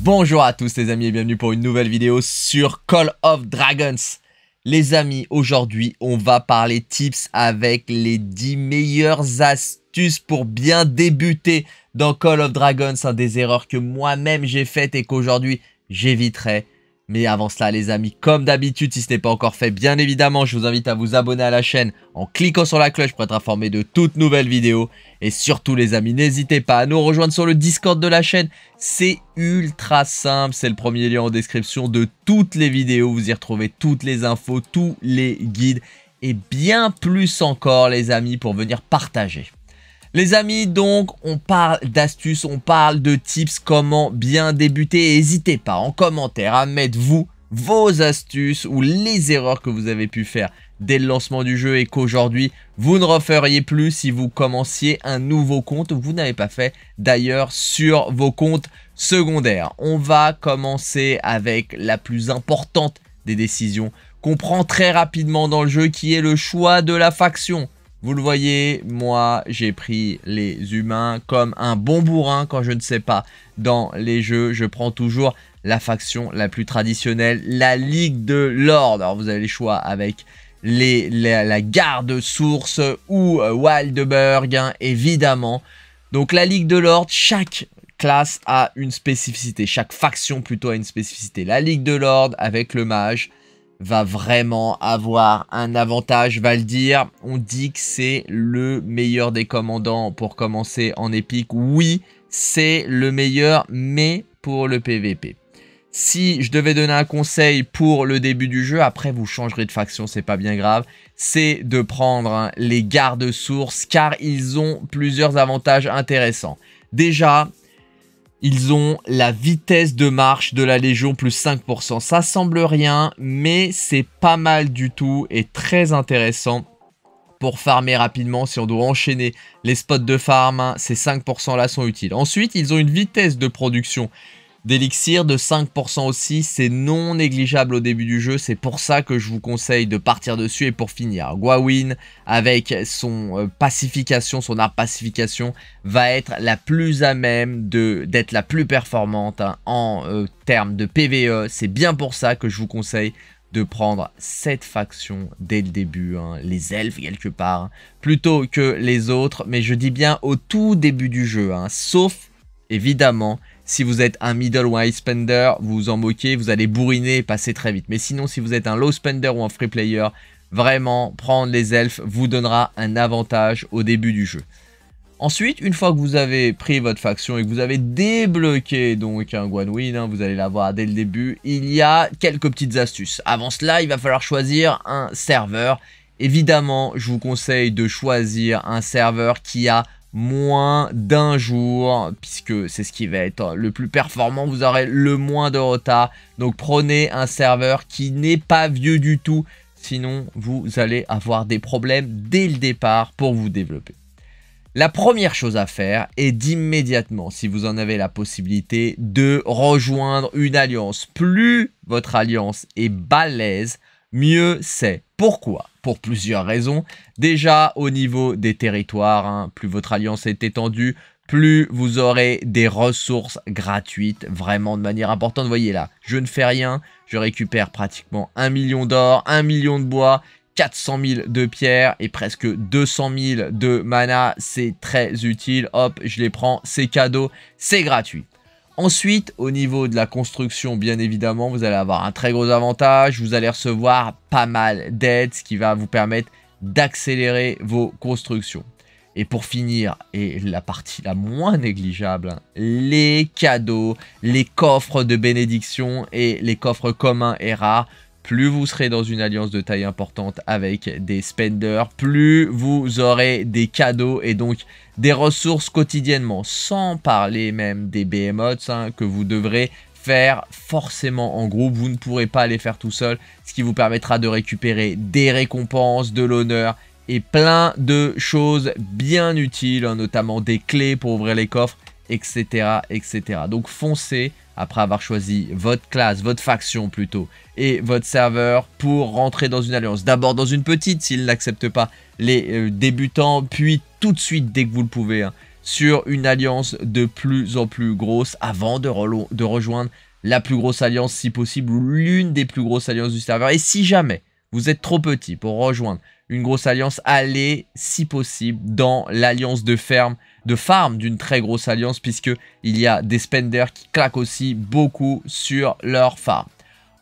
Bonjour à tous les amis et bienvenue pour une nouvelle vidéo sur Call of Dragons. Les amis, aujourd'hui on va parler tips avec les 10 meilleures astuces pour bien débuter dans Call of Dragons. Un des erreurs que moi-même j'ai faites et qu'aujourd'hui j'éviterai. Mais avant cela les amis, comme d'habitude, si ce n'est pas encore fait, bien évidemment, je vous invite à vous abonner à la chaîne en cliquant sur la cloche pour être informé de toutes nouvelles vidéos. Et surtout les amis, n'hésitez pas à nous rejoindre sur le Discord de la chaîne. C'est ultra simple, c'est le premier lien en description de toutes les vidéos. Vous y retrouvez toutes les infos, tous les guides et bien plus encore les amis pour venir partager. Les amis, donc, on parle d'astuces, on parle de tips, comment bien débuter. N'hésitez pas en commentaire à mettre vous vos astuces ou les erreurs que vous avez pu faire dès le lancement du jeu et qu'aujourd'hui vous ne referiez plus si vous commenciez un nouveau compte vous n'avez pas fait d'ailleurs sur vos comptes secondaires. On va commencer avec la plus importante des décisions qu'on prend très rapidement dans le jeu qui est le choix de la faction. Vous le voyez, moi j'ai pris les humains comme un bon bourrin quand je ne sais pas. Dans les jeux, je prends toujours la faction la plus traditionnelle, la Ligue de l'Ordre. Alors vous avez les choix avec la garde source ou euh, Wildberg, hein, évidemment. Donc la Ligue de l'Ordre, chaque classe a une spécificité, chaque faction plutôt a une spécificité. La Ligue de l'Ordre avec le mage, va vraiment avoir un avantage, va le dire. On dit que c'est le meilleur des commandants pour commencer en épique. Oui, c'est le meilleur, mais pour le PVP. Si je devais donner un conseil pour le début du jeu, après vous changerez de faction, c'est pas bien grave, c'est de prendre hein, les gardes sources car ils ont plusieurs avantages intéressants. Déjà, ils ont la vitesse de marche de la Légion plus 5%. Ça semble rien, mais c'est pas mal du tout et très intéressant pour farmer rapidement. Si on doit enchaîner les spots de farm, hein, ces 5% là sont utiles. Ensuite, ils ont une vitesse de production d'élixir de 5% aussi, c'est non négligeable au début du jeu, c'est pour ça que je vous conseille de partir dessus et pour finir, Guawin avec son euh, pacification, son art pacification va être la plus à même d'être la plus performante hein, en euh, termes de PVE, c'est bien pour ça que je vous conseille de prendre cette faction dès le début, hein, les elfes quelque part, plutôt que les autres, mais je dis bien au tout début du jeu, hein, sauf évidemment si vous êtes un middle ou un high spender, vous vous en moquez, vous allez bourriner et passer très vite. Mais sinon, si vous êtes un low spender ou un free player, vraiment, prendre les elfes vous donnera un avantage au début du jeu. Ensuite, une fois que vous avez pris votre faction et que vous avez débloqué donc un one hein, vous allez l'avoir dès le début, il y a quelques petites astuces. Avant cela, il va falloir choisir un serveur. Évidemment, je vous conseille de choisir un serveur qui a moins d'un jour, puisque c'est ce qui va être le plus performant, vous aurez le moins de retard. Donc prenez un serveur qui n'est pas vieux du tout, sinon vous allez avoir des problèmes dès le départ pour vous développer. La première chose à faire est d'immédiatement, si vous en avez la possibilité, de rejoindre une alliance. Plus votre alliance est balèze, mieux c'est. Pourquoi pour plusieurs raisons. Déjà au niveau des territoires, hein, plus votre alliance est étendue, plus vous aurez des ressources gratuites, vraiment de manière importante. voyez là, je ne fais rien, je récupère pratiquement un million d'or, un million de bois, 400 000 de pierres et presque 200 000 de mana. C'est très utile, hop, je les prends, c'est cadeau, c'est gratuit. Ensuite, au niveau de la construction, bien évidemment, vous allez avoir un très gros avantage. Vous allez recevoir pas mal d'aides, ce qui va vous permettre d'accélérer vos constructions. Et pour finir, et la partie la moins négligeable, hein, les cadeaux, les coffres de bénédiction et les coffres communs et rares. Plus vous serez dans une alliance de taille importante avec des spenders, plus vous aurez des cadeaux et donc des ressources quotidiennement, sans parler même des behemoths hein, que vous devrez faire forcément en groupe, vous ne pourrez pas les faire tout seul, ce qui vous permettra de récupérer des récompenses, de l'honneur et plein de choses bien utiles, hein, notamment des clés pour ouvrir les coffres etc., etc. Donc foncez après avoir choisi votre classe, votre faction plutôt, et votre serveur pour rentrer dans une alliance. D'abord dans une petite s'il n'accepte pas les euh, débutants, puis tout de suite dès que vous le pouvez, hein, sur une alliance de plus en plus grosse avant de, de rejoindre la plus grosse alliance si possible, ou l'une des plus grosses alliances du serveur. Et si jamais vous êtes trop petit pour rejoindre une grosse alliance. Allez, si possible, dans l'alliance de ferme, de farm d'une très grosse alliance, puisque il y a des spenders qui claquent aussi beaucoup sur leur farm.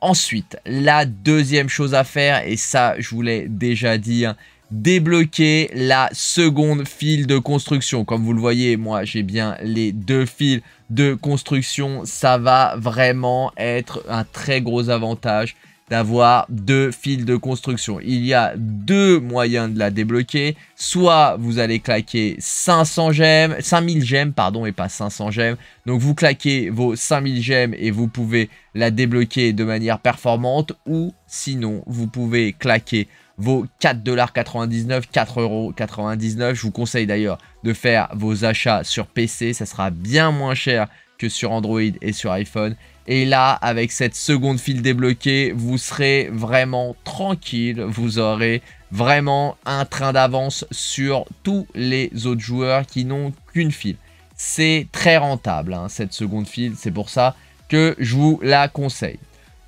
Ensuite, la deuxième chose à faire, et ça je vous l'ai déjà dit, hein, débloquer la seconde file de construction. Comme vous le voyez, moi j'ai bien les deux files de construction. Ça va vraiment être un très gros avantage d'avoir deux fils de construction. Il y a deux moyens de la débloquer. Soit vous allez claquer 500 gemmes, 5000 gemmes, pardon, et pas 500 gemmes. Donc vous claquez vos 5000 gemmes et vous pouvez la débloquer de manière performante. Ou sinon, vous pouvez claquer vos 4,99$, 4,99€. Je vous conseille d'ailleurs de faire vos achats sur PC, ça sera bien moins cher que sur Android et sur iPhone. Et là, avec cette seconde file débloquée, vous serez vraiment tranquille. Vous aurez vraiment un train d'avance sur tous les autres joueurs qui n'ont qu'une file. C'est très rentable, hein, cette seconde file. C'est pour ça que je vous la conseille.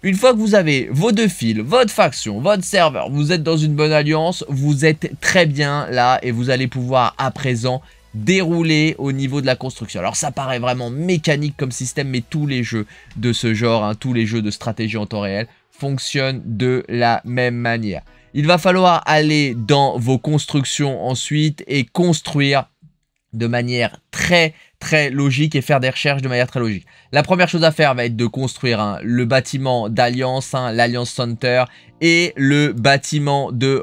Une fois que vous avez vos deux fils, votre faction, votre serveur, vous êtes dans une bonne alliance, vous êtes très bien là et vous allez pouvoir à présent dérouler au niveau de la construction. Alors ça paraît vraiment mécanique comme système, mais tous les jeux de ce genre, hein, tous les jeux de stratégie en temps réel, fonctionnent de la même manière. Il va falloir aller dans vos constructions ensuite et construire de manière très très logique et faire des recherches de manière très logique. La première chose à faire va être de construire hein, le bâtiment d'Alliance, hein, l'Alliance Center et le bâtiment de,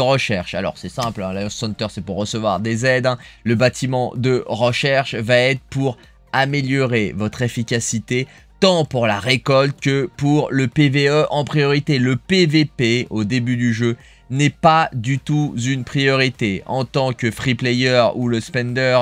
recherche. Alors c'est simple, hein, l'Alliance Center c'est pour recevoir des aides, le bâtiment de recherche va être pour améliorer votre efficacité tant pour la récolte que pour le PVE en priorité. Le PVP au début du jeu n'est pas du tout une priorité. En tant que free player ou le spender,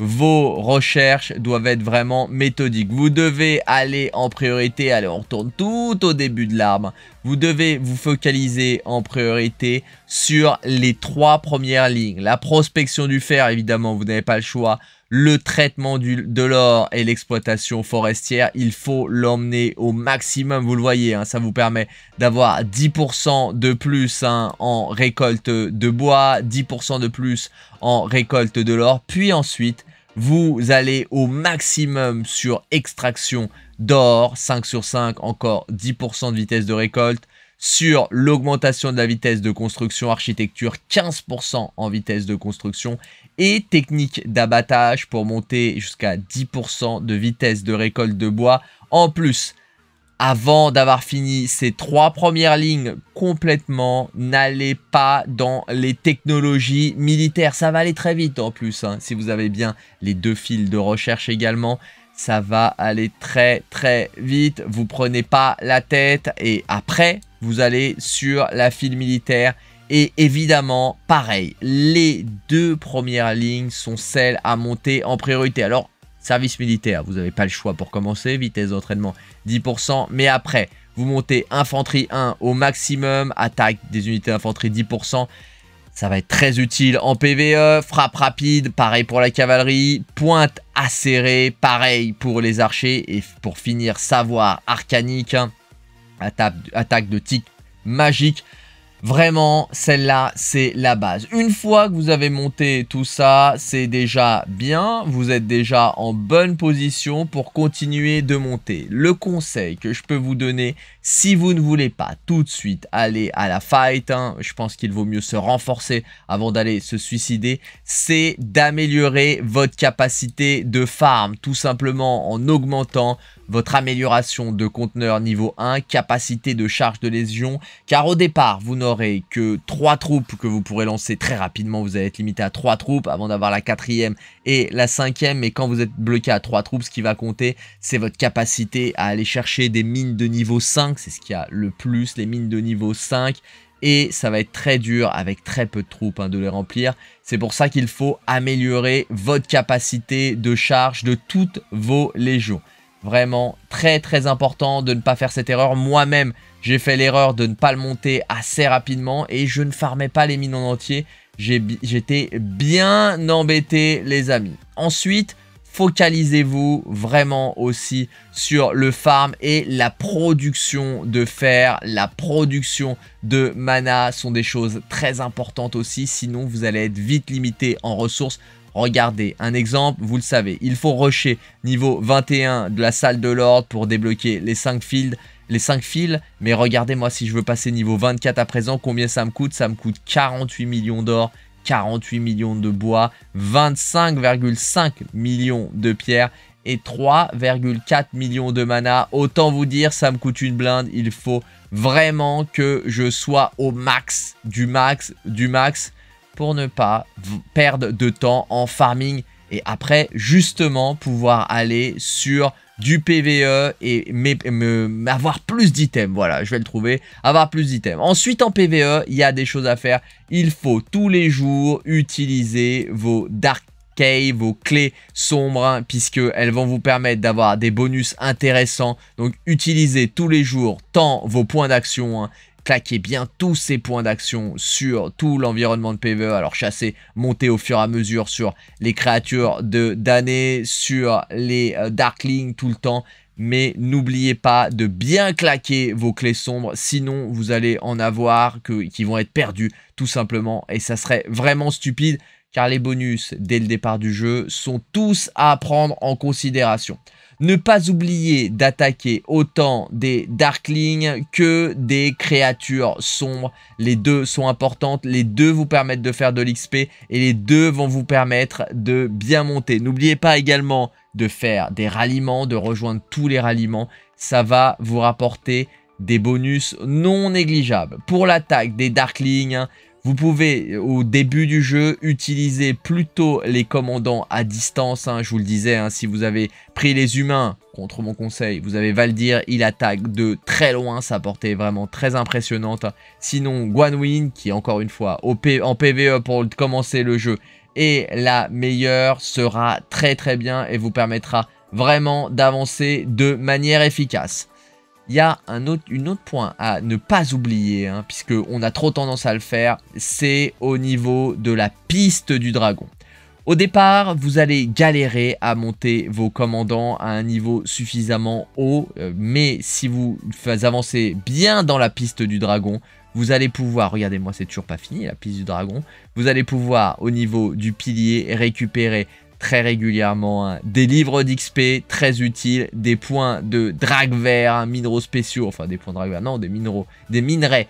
vos recherches doivent être vraiment méthodiques. Vous devez aller en priorité, allez on retourne tout au début de l'arbre, vous devez vous focaliser en priorité sur les trois premières lignes. La prospection du fer, évidemment, vous n'avez pas le choix. Le traitement du, de l'or et l'exploitation forestière, il faut l'emmener au maximum. Vous le voyez, hein, ça vous permet d'avoir 10% de plus hein, en récolte de bois, 10% de plus en récolte de l'or. Puis ensuite, vous allez au maximum sur extraction d'or, 5 sur 5, encore 10% de vitesse de récolte. Sur l'augmentation de la vitesse de construction architecture, 15% en vitesse de construction. Et technique d'abattage pour monter jusqu'à 10% de vitesse de récolte de bois. En plus, avant d'avoir fini ces trois premières lignes complètement, n'allez pas dans les technologies militaires. Ça va aller très vite en plus, hein. si vous avez bien les deux fils de recherche également. Ça va aller très très vite, vous prenez pas la tête et après vous allez sur la file militaire et évidemment, pareil, les deux premières lignes sont celles à monter en priorité. Alors, Service militaire, vous n'avez pas le choix pour commencer. Vitesse d'entraînement 10%. Mais après, vous montez infanterie 1 au maximum. Attaque des unités infanterie 10%. Ça va être très utile en PVE, frappe rapide, pareil pour la cavalerie, pointe acérée, pareil pour les archers. Et pour finir, savoir arcanique, hein, attaque, attaque de tic magique. Vraiment, celle-là, c'est la base. Une fois que vous avez monté tout ça, c'est déjà bien. Vous êtes déjà en bonne position pour continuer de monter. Le conseil que je peux vous donner, si vous ne voulez pas tout de suite aller à la fight, hein, je pense qu'il vaut mieux se renforcer avant d'aller se suicider, c'est d'améliorer votre capacité de farm, tout simplement en augmentant votre amélioration de conteneur niveau 1, capacité de charge de lésion, car au départ, vous n'aurez que 3 troupes que vous pourrez lancer très rapidement, vous allez être limité à 3 troupes avant d'avoir la quatrième et la cinquième, mais quand vous êtes bloqué à 3 troupes, ce qui va compter, c'est votre capacité à aller chercher des mines de niveau 5, c'est ce qu'il y a le plus, les mines de niveau 5, et ça va être très dur avec très peu de troupes hein, de les remplir. C'est pour ça qu'il faut améliorer votre capacité de charge de toutes vos légions. Vraiment très très important de ne pas faire cette erreur. Moi-même, j'ai fait l'erreur de ne pas le monter assez rapidement et je ne farmais pas les mines en entier. J'étais bien embêté les amis. Ensuite, focalisez-vous vraiment aussi sur le farm et la production de fer, la production de mana sont des choses très importantes aussi, sinon vous allez être vite limité en ressources. Regardez, un exemple, vous le savez, il faut rusher niveau 21 de la salle de l'ordre pour débloquer les 5 fields les fils. Mais regardez-moi si je veux passer niveau 24 à présent, combien ça me coûte Ça me coûte 48 millions d'or 48 millions de bois, 25,5 millions de pierres et 3,4 millions de mana. Autant vous dire, ça me coûte une blinde. Il faut vraiment que je sois au max du max du max pour ne pas perdre de temps en farming et après justement pouvoir aller sur du PVE et avoir plus d'items. Voilà, je vais le trouver. Avoir plus d'items. Ensuite, en PVE, il y a des choses à faire. Il faut tous les jours utiliser vos Dark Cave, vos clés sombres, hein, puisqu'elles vont vous permettre d'avoir des bonus intéressants. Donc utilisez tous les jours tant vos points d'action hein, claquez bien tous ces points d'action sur tout l'environnement de PvE. Alors chasser, monter au fur et à mesure sur les créatures de damnés, sur les euh, Darklings tout le temps. Mais n'oubliez pas de bien claquer vos clés sombres, sinon vous allez en avoir que, qui vont être perdus tout simplement. Et ça serait vraiment stupide car les bonus dès le départ du jeu sont tous à prendre en considération. Ne pas oublier d'attaquer autant des Darklings que des créatures sombres. Les deux sont importantes, les deux vous permettent de faire de l'XP et les deux vont vous permettre de bien monter. N'oubliez pas également de faire des ralliements, de rejoindre tous les ralliements. Ça va vous rapporter des bonus non négligeables. Pour l'attaque des Darklings, vous pouvez euh, au début du jeu utiliser plutôt les commandants à distance. Hein, je vous le disais, hein. si vous avez pris les humains, contre mon conseil, vous avez Valdir, il attaque de très loin, sa portée est vraiment très impressionnante. Sinon, Guanwin, qui est encore une fois en PVE pour commencer le jeu, est la meilleure, sera très très bien et vous permettra vraiment d'avancer de manière efficace. Il y a un autre, autre point à ne pas oublier, puisqu'on hein, puisque on a trop tendance à le faire, c'est au niveau de la piste du dragon. Au départ, vous allez galérer à monter vos commandants à un niveau suffisamment haut, euh, mais si vous avancez bien dans la piste du dragon, vous allez pouvoir, regardez-moi, c'est toujours pas fini, la piste du dragon, vous allez pouvoir au niveau du pilier récupérer très régulièrement. Hein. Des livres d'XP très utiles, des points de drague vert, hein, minéraux spéciaux, enfin des points de non, des des minerais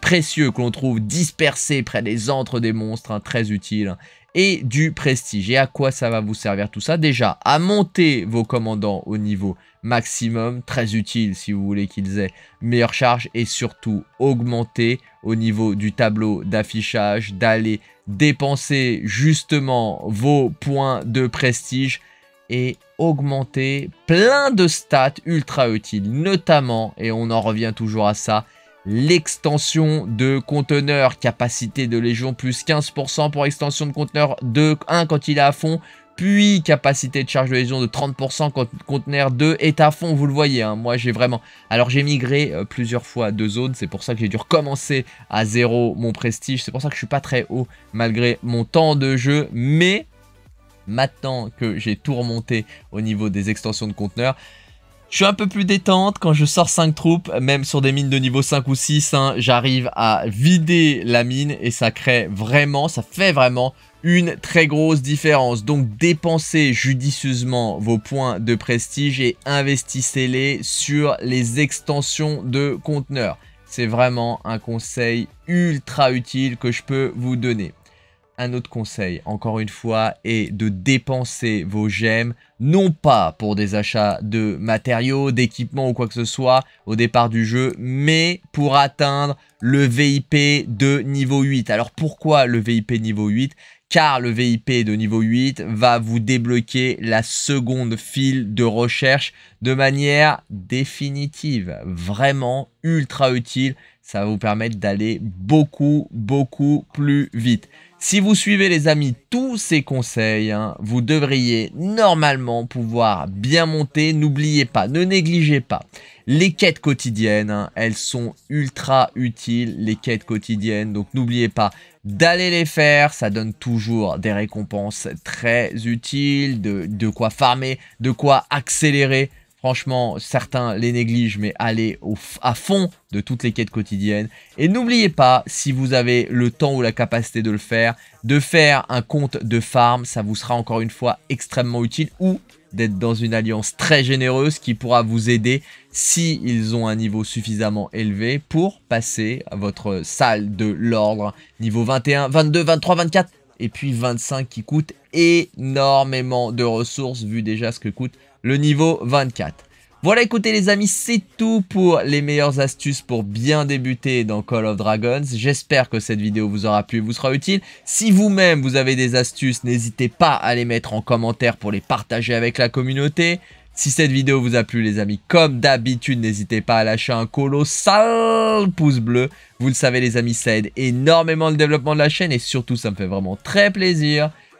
précieux que l'on trouve dispersés près des antres des monstres, hein, très utiles et du prestige. Et à quoi ça va vous servir tout ça Déjà, à monter vos commandants au niveau maximum, très utile si vous voulez qu'ils aient meilleure charge et surtout augmenter au niveau du tableau d'affichage, d'aller dépenser justement vos points de prestige et augmenter plein de stats ultra utiles, notamment, et on en revient toujours à ça, l'extension de conteneur, capacité de légion plus 15% pour extension de conteneur de 1 quand il est à fond, puis capacité de charge de légion de 30% quand conteneur 2 est à fond, vous le voyez, hein, moi j'ai vraiment... Alors j'ai migré euh, plusieurs fois de zone, c'est pour ça que j'ai dû recommencer à zéro mon prestige, c'est pour ça que je suis pas très haut malgré mon temps de jeu, mais maintenant que j'ai tout remonté au niveau des extensions de conteneurs, je suis un peu plus détente quand je sors 5 troupes, même sur des mines de niveau 5 ou 6, hein. j'arrive à vider la mine et ça crée vraiment, ça fait vraiment une très grosse différence. Donc dépensez judicieusement vos points de prestige et investissez-les sur les extensions de conteneurs. C'est vraiment un conseil ultra utile que je peux vous donner un autre conseil, encore une fois, est de dépenser vos gemmes, non pas pour des achats de matériaux, d'équipements ou quoi que ce soit au départ du jeu, mais pour atteindre le VIP de niveau 8. Alors pourquoi le VIP niveau 8 car le VIP de niveau 8 va vous débloquer la seconde file de recherche de manière définitive, vraiment ultra utile. Ça va vous permettre d'aller beaucoup, beaucoup plus vite. Si vous suivez les amis tous ces conseils, hein, vous devriez normalement pouvoir bien monter. N'oubliez pas, ne négligez pas. Les quêtes quotidiennes, hein, elles sont ultra utiles, les quêtes quotidiennes. Donc n'oubliez pas d'aller les faire. Ça donne toujours des récompenses très utiles, de, de quoi farmer, de quoi accélérer Franchement, certains les négligent, mais allez à fond de toutes les quêtes quotidiennes. Et n'oubliez pas, si vous avez le temps ou la capacité de le faire, de faire un compte de farm. Ça vous sera encore une fois extrêmement utile. Ou d'être dans une alliance très généreuse qui pourra vous aider si ils ont un niveau suffisamment élevé pour passer à votre salle de l'ordre. Niveau 21, 22, 23, 24 et puis 25 qui coûte énormément de ressources vu déjà ce que coûte le niveau 24. Voilà écoutez les amis, c'est tout pour les meilleures astuces pour bien débuter dans Call of Dragons. J'espère que cette vidéo vous aura plu et vous sera utile. Si vous-même vous avez des astuces, n'hésitez pas à les mettre en commentaire pour les partager avec la communauté. Si cette vidéo vous a plu les amis, comme d'habitude, n'hésitez pas à lâcher un colossal pouce bleu. Vous le savez les amis, ça aide énormément le développement de la chaîne et surtout ça me fait vraiment très plaisir